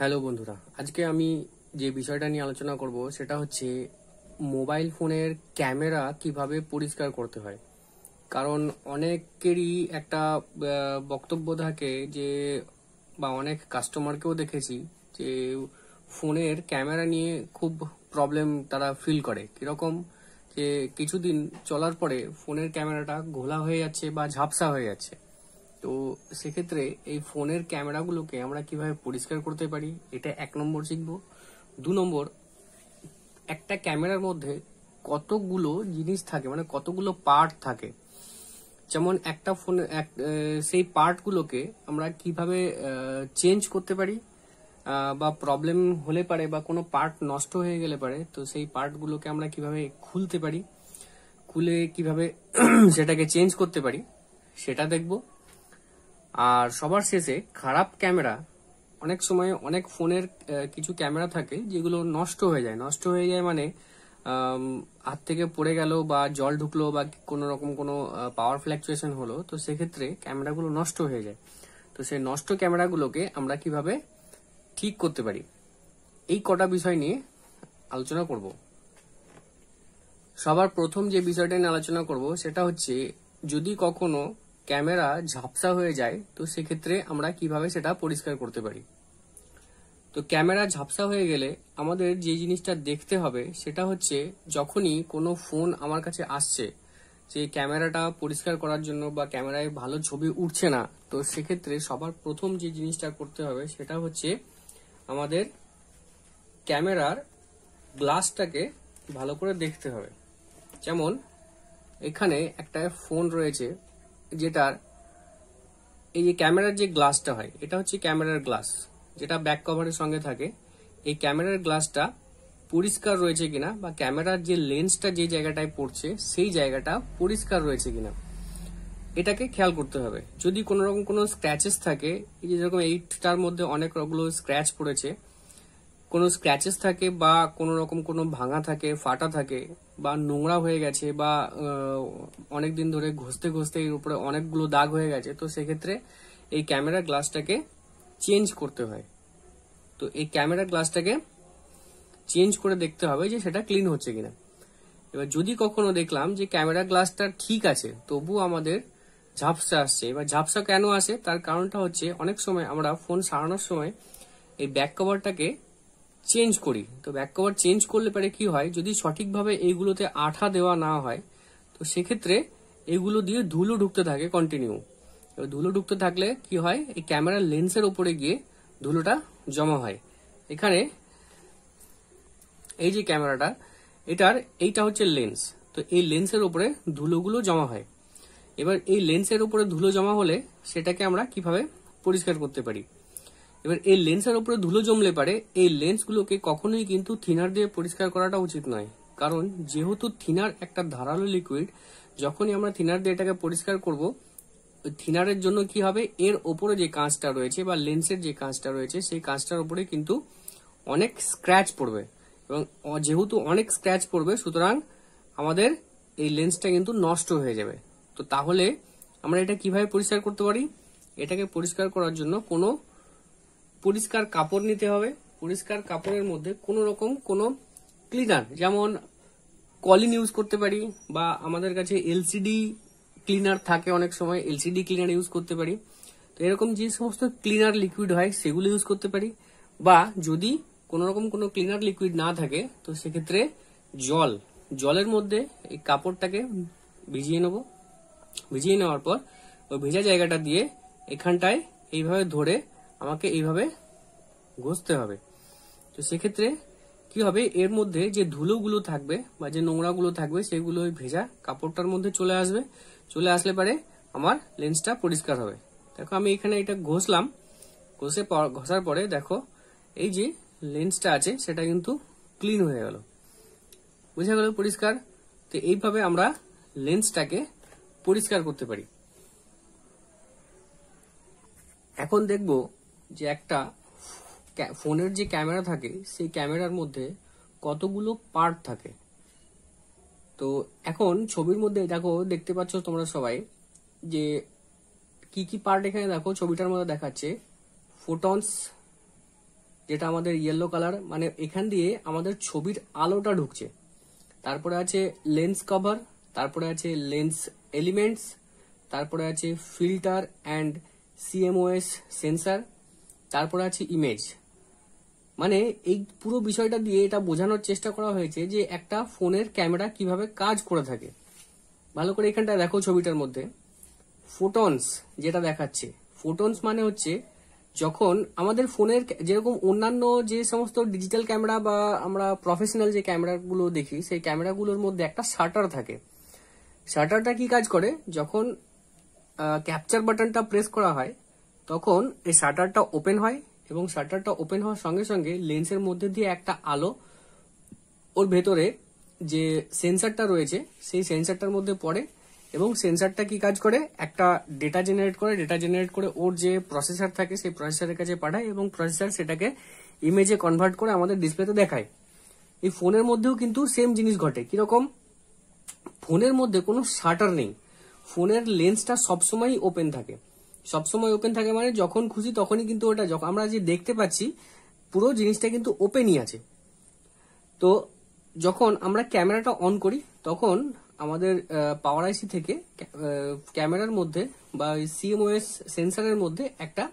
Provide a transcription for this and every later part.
hello বন্ধুরা আজকে আমি যে বিষয়টা নিয়ে আলোচনা করব সেটা হচ্ছে মোবাইল ফোনের ক্যামেরা কিভাবে পরিষ্কার করতে হয় কারণ অনেকেরই একটা বক্তব্য থাকে যে বা অনেক কাস্টমারকেও দেখেছি যে ফোনের ক্যামেরা নিয়ে খুব প্রবলেম তারা ফিল করে কিরকম যে কিছুদিন চলার পরে ফোনের ক্যামেরাটা ঘোলা হয়ে যাচ্ছে বা ঝাপসা হয়ে যাচ্ছে তো সেক্ষেত্রে এই ফোনের ক্যামেরাগুলোকে আমরা কিভাবে পরিষ্কার করতে পারি এটা এক নম্বর শিখব দু নম্বর একটা ক্যামেরার মধ্যে কতগুলো জিনিস থাকে মানে কতগুলো পার্ট থাকে যেমন একটা ফোনে সেই পার্টগুলোকে আমরা কিভাবে চেঞ্জ করতে পারি বা প্রবলেম হলে পারে বা কোনো পার্ট নষ্ট হয়ে গেলে পারে তো সেই পার্টগুলোকে আমরা কিভাবে খুলতে পারি খুলে কিভাবে সেটাকে চেঞ্জ করতে পারি সেটা দেখবো আর সবার শেষে খারাপ ক্যামেরা অনেক সময় অনেক ফোনের কিছু ক্যামেরা থাকে যেগুলো নষ্ট হয়ে যায় নষ্ট হয়ে যায় মানে হাত থেকে পড়ে গেল বা জল ঢুকলো বা কোনো রকম কোনো পাওয়ার ফ্ল্যাকচুয়েশন হলো তো সেক্ষেত্রে ক্যামেরাগুলো নষ্ট হয়ে যায় তো সেই নষ্ট ক্যামেরাগুলোকে আমরা কিভাবে ঠিক করতে পারি এই কটা বিষয় নিয়ে আলোচনা করব সবার প্রথম যে বিষয়টা নিয়ে আলোচনা করব সেটা হচ্ছে যদি কখনো ক্যামেরা ঝাপসা হয়ে যায় তো সেক্ষেত্রে আমরা কিভাবে সেটা পরিষ্কার করতে পারি তো ক্যামেরা ঝাপসা হয়ে গেলে আমাদের যে জিনিসটা দেখতে হবে সেটা হচ্ছে যখনই কোনো ফোন আমার কাছে আসছে যে ক্যামেরাটা পরিষ্কার করার জন্য বা ক্যামেরায় ভালো ছবি উঠছে না তো সেক্ষেত্রে সবার প্রথম যে জিনিসটা করতে হবে সেটা হচ্ছে আমাদের ক্যামেরার গ্লাসটাকে ভালো করে দেখতে হবে যেমন এখানে একটা ফোন রয়েছে যেটার এই যে ক্যামেরার যে গ্লাসটা হয় এটা হচ্ছে ক্যামেরার গ্লাস যেটা ব্যাক কভারের সঙ্গে থাকে এই ক্যামেরার গ্লাসটা পরিষ্কার রয়েছে কিনা বা ক্যামেরার যে লেন্সটা যে জায়গাটায় পড়ছে সেই জায়গাটা পরিষ্কার রয়েছে কিনা এটাকে খেয়াল করতে হবে যদি কোনো রকম কোনো স্ক্র্যাচেস থাকে এই যে যেরকম এইটার মধ্যে অনেক রকম স্ক্র্যাচ পড়েছে কোনো স্ক্র্যাচেস থাকে বা কোনো রকম কোনো ভাঙা থাকে ফাটা থাকে বা নোংরা হয়ে গেছে বা অনেক দিন ধরে ঘষতে ঘষতে এর উপরে অনেকগুলো দাগ হয়ে গেছে তো সেক্ষেত্রে এই ক্যামেরা গ্লাসটাকে চেঞ্জ করতে হয় তো এই ক্যামেরা গ্লাসটাকে চেঞ্জ করে দেখতে হবে যে সেটা ক্লিন হচ্ছে কিনা এবার যদি কখনো দেখলাম যে ক্যামেরা গ্লাসটা ঠিক আছে তবু আমাদের ঝাপসা আসছে এবার ঝাপসা কেন আসে তার কারণটা হচ্ছে অনেক সময় আমরা ফোন সারানোর সময় এই ব্যাক কভারটাকে চেঞ্জ করি তো ব্যাক কভার চেঞ্জ করলে পরে কি হয় যদি সঠিকভাবে এইগুলোতে আঠা দেওয়া না হয় তো সেক্ষেত্রে এগুলো দিয়ে ধুলো ঢুকতে থাকে কন্টিনিউ এবার ধুলো ঢুকতে থাকলে কি হয় এই ক্যামেরার লেন্সের ওপরে গিয়ে ধুলোটা জমা হয় এখানে এই যে ক্যামেরাটা এটার এইটা হচ্ছে লেন্স তো এই লেন্সের ওপরে ধুলোগুলো জমা হয় এবার এই লেন্সের ওপরে ধুলো জমা হলে সেটাকে আমরা কিভাবে পরিষ্কার করতে পারি এবার এই লেন্সের উপরে ধুলো জমলে পারে এই লেন্সগুলোকে কখনোই কিন্তু থিনার দিয়ে পরিষ্কার করাটা উচিত নয় কারণ যেহেতু থিনার একটা ধারালো লিকুইড যখনই আমরা থিনার দিয়ে এটাকে পরিষ্কার করব থিনারের জন্য কি হবে এর ওপরে যে কাঁচটা রয়েছে বা লেন্সের যে কাঁচটা রয়েছে সেই কাঁচটার উপরে কিন্তু অনেক স্ক্র্যাচ পড়বে এবং যেহেতু অনেক স্ক্র্যাচ পড়বে সুতরাং আমাদের এই লেন্সটা কিন্তু নষ্ট হয়ে যাবে তো তাহলে আমরা এটা কিভাবে পরিষ্কার করতে পারি এটাকে পরিষ্কার করার জন্য কোনো পরিষ্কার কাপড় নিতে হবে পরিষ্কার কাপড়ের মধ্যে কোনো রকম কোনো ক্লিনার যেমন কলিন ইউজ করতে পারি বা আমাদের কাছে এলসিডি ক্লিনার থাকে অনেক সময় এলসিডি ক্লিনার ইউজ করতে পারি তো এরকম যে সমস্ত ক্লিনার লিকুইড হয় সেগুলো ইউজ করতে পারি বা যদি কোনো রকম কোনো ক্লিনার লিকুইড না থাকে তো সেক্ষেত্রে জল জলের মধ্যে এই কাপড়টাকে ভিজিয়ে নেব ভিজিয়ে নেওয়ার পর ওই ভেজা জায়গাটা দিয়ে এখানটায় এইভাবে ধরে আমাকে এইভাবে ঘষতে হবে তো সেক্ষেত্রে কি হবে এর মধ্যে যে ধুলোগুলো থাকবে বা যে নোংরাগুলো থাকবে সেগুলো ভেজা কাপড়টার মধ্যে চলে আসবে চলে আসলে পারে আমার লেন্সটা পরিষ্কার হবে দেখো আমি এখানে এটা ঘষলাম ঘষে ঘষার পরে দেখো এই যে লেন্সটা আছে সেটা কিন্তু ক্লিন হয়ে গেল বুঝা গেল পরিষ্কার তো এইভাবে আমরা লেন্সটাকে পরিষ্কার করতে পারি এখন দেখবো যে একটা ফোনের যে ক্যামেরা থাকে সেই ক্যামেরার মধ্যে কতগুলো পার্ট থাকে তো এখন ছবির মধ্যে দেখো দেখতে পাচ্ছ তোমরা সবাই যে কি কি পার্ট এখানে দেখো ছবিটার মধ্যে দেখাচ্ছে ফোটনস যেটা আমাদের ইয়েলো কালার মানে এখান দিয়ে আমাদের ছবির আলোটা ঢুকছে তারপরে আছে লেন্স কভার তারপরে আছে লেন্স এলিমেন্টস তারপরে আছে ফিল্টার অ্যান্ড সিএমওএস সেন্সার তারপরে আছে ইমেজ মানে এই পুরো বিষয়টা দিয়ে এটা বোঝানোর চেষ্টা করা হয়েছে যে একটা ফোনের ক্যামেরা কিভাবে কাজ করে থাকে ভালো করে এখানটা দেখো ছবিটার মধ্যে ফোটনস যেটা দেখাচ্ছে ফোটনস মানে হচ্ছে যখন আমাদের ফোনের যেরকম অন্যান্য যে সমস্ত ডিজিটাল ক্যামেরা বা আমরা প্রফেশনাল যে ক্যামেরাগুলো দেখি সেই ক্যামেরাগুলোর মধ্যে একটা শাটার থাকে শাটারটা কি কাজ করে যখন ক্যাপচার বাটনটা প্রেস করা হয় তখন এই শাটারটা ওপেন হয় এবং শাটারটা ওপেন হওয়ার সঙ্গে সঙ্গে লেন্সের মধ্যে দিয়ে একটা আলো ওর ভেতরে যে সেন্সারটা রয়েছে সেই সেন্সারটার মধ্যে পড়ে এবং সেন্সারটা কি কাজ করে একটা ডেটা জেনারেট করে ডেটা জেনারেট করে ওর যে প্রসেসর থাকে সেই প্রসেসরের কাছে পাঠায় এবং প্রসেসর সেটাকে ইমেজে কনভার্ট করে আমাদের ডিসপ্লেতে দেখায় এই ফোনের মধ্যেও কিন্তু সেম জিনিস ঘটে কিরকম ফোনের মধ্যে কোনো শাটার নেই ফোনের লেন্সটা সবসময়ই ওপেন থাকে সবসময় ওপেন থাকে মানে যখন খুশি তখনই কিন্তু ওটা যখন আমরা যে দেখতে পাচ্ছি পুরো জিনিসটা কিন্তু ওপেনই আছে তো যখন আমরা ক্যামেরাটা অন করি তখন আমাদের পাওয়ার আইসি থেকে ক্যামেরার মধ্যে বা সিএমওএস সেন্সারের মধ্যে একটা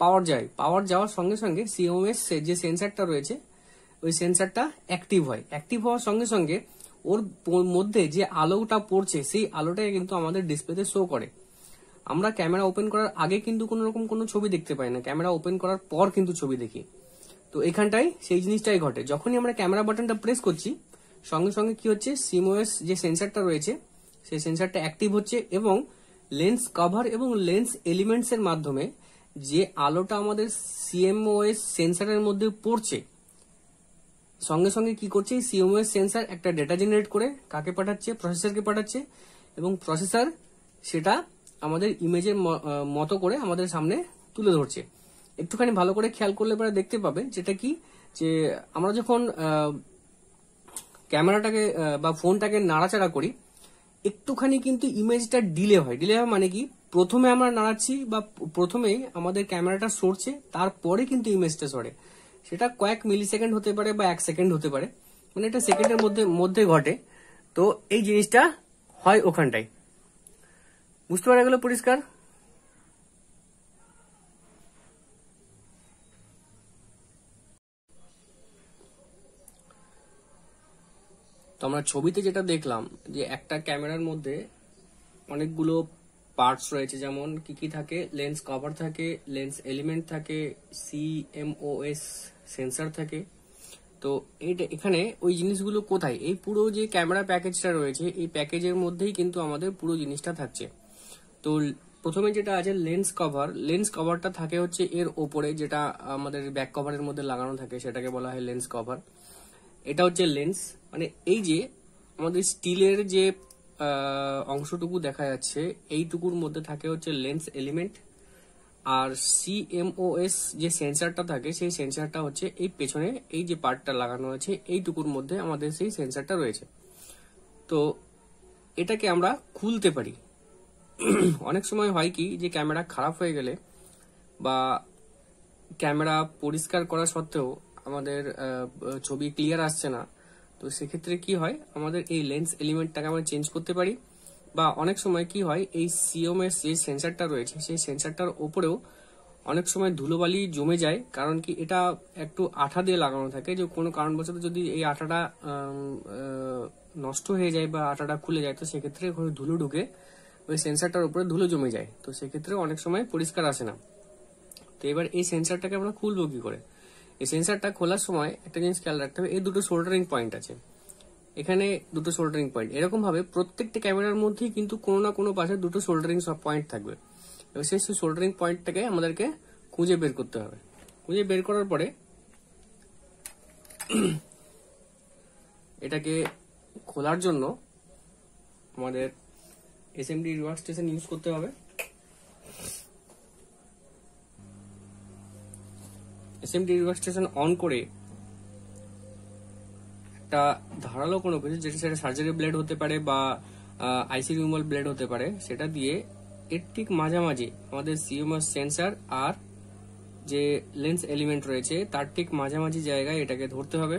পাওয়ার যায় পাওয়ার যাওয়ার সঙ্গে সঙ্গে সিএমএস যে সেন্সারটা রয়েছে ওই সেন্সারটা অ্যাক্টিভ হয় অ্যাক্টিভ হওয়ার সঙ্গে সঙ্গে ওর মধ্যে যে আলোটা পড়ছে সেই আলোটাই কিন্তু আমাদের ডিসপ্লেতে শো করে আমরা ক্যামেরা ওপেন করার আগে কিন্তু কোনো রকম কোনো ছবি দেখতে পাই না ক্যামেরা ওপেন করার পর কিন্তু ছবি দেখি তো এখানটাই সেই জিনিসটাই ঘটে যখনই আমরা ক্যামেরা বাটনটা প্রেস করছি সঙ্গে সঙ্গে কি হচ্ছে সিমোএস যে সেন্সারটা রয়েছে সেই সেন্সারটা অ্যাক্টিভ হচ্ছে এবং লেন্স কভার এবং লেন্স এলিমেন্টসের মাধ্যমে যে আলোটা আমাদের সিএমওএস সেন্সারের মধ্যে পড়ছে সঙ্গে সঙ্গে কি করছে সিএমওএস সেন্সার একটা ডেটা জেনারেট করে কাকে পাঠাচ্ছে প্রসেসরকে পাঠাচ্ছে এবং প্রসেসর সেটা আমাদের ইমেজের মতো করে আমাদের সামনে তুলে ধরছে একটুখানি ভালো করে খেয়াল করলে পরে দেখতে পাবে যেটা কি যে আমরা যখন ক্যামেরাটাকে বা ফোনটাকে নাড়াচাড়া করি একটুখানি কিন্তু ইমেজটা ডিলে হয় ডিলে হয় মানে কি প্রথমে আমরা নাড়াচ্ছি বা প্রথমেই আমাদের ক্যামেরাটা সরছে তারপরে কিন্তু ইমেজটা সরে সেটা কয়েক মিলি সেকেন্ড হতে পারে বা এক সেকেন্ড হতে পারে মানে এটা সেকেন্ডের মধ্যে মধ্যে ঘটে তো এই জিনিসটা হয় ওখানটায় বুঝতে পারা গেল পরিষ্কার তো আমরা ছবিতে যেটা দেখলাম যে একটা ক্যামেরার মধ্যে অনেকগুলো পার্টস রয়েছে যেমন কি কি থাকে লেন্স কভার থাকে লেন্স এলিমেন্ট থাকে সিএমওএস সেন্সার থাকে তো এটা এখানে ওই জিনিসগুলো কোথায় এই পুরো যে ক্যামেরা প্যাকেজটা রয়েছে এই প্যাকেজের মধ্যেই কিন্তু আমাদের পুরো জিনিসটা থাকছে তো প্রথমে যেটা আছে লেন্স কভার লেন্স কভারটা থাকে হচ্ছে এর ওপরে যেটা আমাদের ব্যাক কভারের মধ্যে লাগানো থাকে সেটাকে বলা হয় লেন্স কভার এটা হচ্ছে লেন্স মানে এই যে আমাদের স্টিলের যে অংশটুকু দেখা যাচ্ছে এইটুকুর মধ্যে থাকে হচ্ছে লেন্স এলিমেন্ট আর সিএমওএস যে সেন্সারটা থাকে সেই সেন্সারটা হচ্ছে এই পেছনে এই যে পার্টটা লাগানো আছে এইটুকুর মধ্যে আমাদের সেই সেন্সারটা রয়েছে তো এটাকে আমরা খুলতে পারি অনেক সময় হয় কি যে ক্যামেরা খারাপ হয়ে গেলে বা ক্যামেরা পরিষ্কার করা সত্ত্বেও আমাদের ছবি ক্লিয়ার আসছে না তো সেক্ষেত্রে কি হয় আমাদের এই লেন্স এলিমেন্টটাকে আমরা চেঞ্জ করতে পারি বা অনেক সময় কি হয় এই সিওমের যে সেন্সারটা রয়েছে সেই সেন্সারটার ওপরেও অনেক সময় ধুলোবালি জমে যায় কারণ কি এটা একটু আঠা দিয়ে লাগানো থাকে যে কোনো কারণবশত যদি এই আঠাটা নষ্ট হয়ে যায় বা আঠাটা খুলে যায় তো সেক্ষেত্রে ধুলো ঢুকে ওই সেন্সারটার উপরে ধুলো জমে যায় তো সেক্ষেত্রে অনেক সময় পরিষ্কার আসে না তো এবার এই সেন্সারটাকে আমরা খুলবো কি করে এই সেন্সারটা খোলার সময় একটা জিনিস খেয়াল রাখতে হবে এই দুটো সোল্ডারিং পয়েন্ট আছে এখানে দুটো সোল্ডারিং পয়েন্ট এরকম ভাবে প্রত্যেকটা ক্যামেরার মধ্যেই কিন্তু কোনো না কোনো পাশে দুটো সোল্ডারিং পয়েন্ট থাকবে এবার সেই সোল্ডারিং পয়েন্টটাকে আমাদেরকে খুঁজে বের করতে হবে খুঁজে বের করার পরে এটাকে খোলার জন্য আমাদের এসএমডি রিভার্স স্টেশন ইউজ করতে হবে এসএমডি রিভার্স স্টেশন অন করে একটা ধারালো কোনো কিছু যেটা সেটা সার্জারি ব্লেড হতে পারে বা আইসি রিমল ব্লেড হতে পারে সেটা দিয়ে এর ঠিক মাঝামাঝি আমাদের সিএমএস সেন্সার আর যে লেন্স এলিমেন্ট রয়েছে তার ঠিক মাঝামাঝি জায়গায় এটাকে ধরতে হবে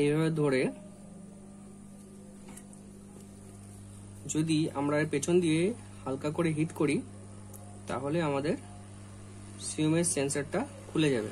এইভাবে ধরে যদি আমরা পেছন দিয়ে হালকা করে হিট করি তাহলে আমাদের সিউমের সেন্সারটা খুলে যাবে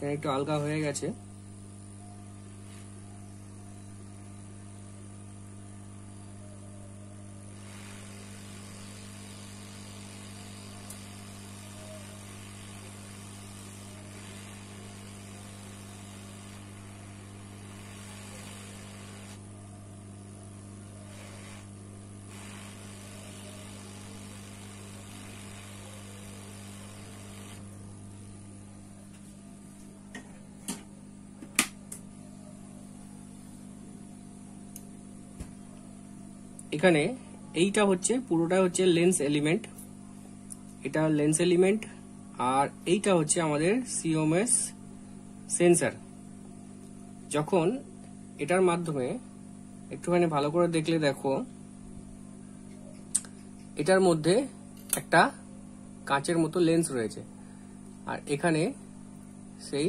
এটা একটু আলগা হয়ে গেছে এখানে এইটা হচ্ছে পুরোটা হচ্ছে লেন্স এলিমেন্ট এটা লেন্স এলিমেন্ট আর এইটা হচ্ছে আমাদের সিওমএস সেন্সার যখন এটার মাধ্যমে একটুখানি ভালো করে দেখলে দেখো এটার মধ্যে একটা কাঁচের মতো লেন্স রয়েছে আর এখানে সেই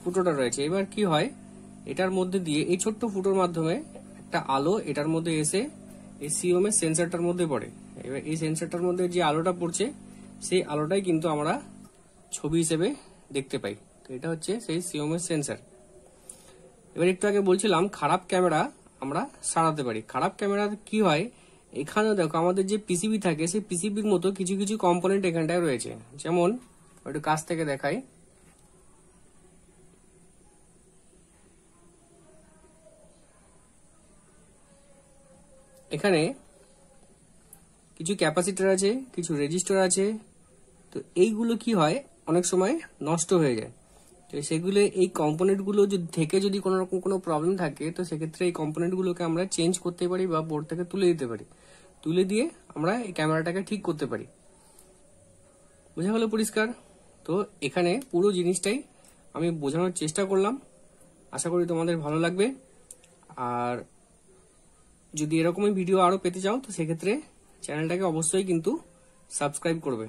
ফুটোটা রয়েছে এবার কি হয় এটার মধ্যে দিয়ে এই ছোট্ট ফুটোর মাধ্যমে একটা আলো এটার মধ্যে এসে এই সিওমের সেন্সারটার মধ্যে পড়ে এবার এই সেন্সারটার মধ্যে যে আলোটা পড়ছে সেই আলোটাই কিন্তু আমরা ছবি হিসেবে দেখতে পাই তো এটা হচ্ছে সেই সিওমের সেন্সার এবার একটু আগে বলছিলাম খারাপ ক্যামেরা আমরা সারাতে পারি খারাপ ক্যামেরা কি হয় এখানে দেখো আমাদের যে পিসিবি থাকে সেই পিসিবির মতো কিছু কিছু কম্পোনেন্ট এখানটায় রয়েছে যেমন একটু কাছ থেকে দেখায় এখানে কিছু ক্যাপাসিটার আছে কিছু রেজিস্টার আছে তো এইগুলো কি হয় অনেক সময় নষ্ট হয়ে যায় তো সেগুলো এই কম্পোনেন্টগুলো যদি থেকে যদি কোনো রকম কোনো প্রবলেম থাকে তো সেক্ষেত্রে এই কম্পোনেন্টগুলোকে আমরা চেঞ্জ করতে পারি বা বোর্ড থেকে তুলে দিতে পারি তুলে দিয়ে আমরা এই ক্যামেরাটাকে ঠিক করতে পারি বোঝা গেল পরিষ্কার তো এখানে পুরো জিনিসটাই আমি বোঝানোর চেষ্টা করলাম আশা করি তোমাদের ভালো লাগবে আর যদি এরকমই ভিডিও আরও পেতে চাও তো সেক্ষেত্রে চ্যানেলটাকে অবশ্যই কিন্তু সাবস্ক্রাইব করবে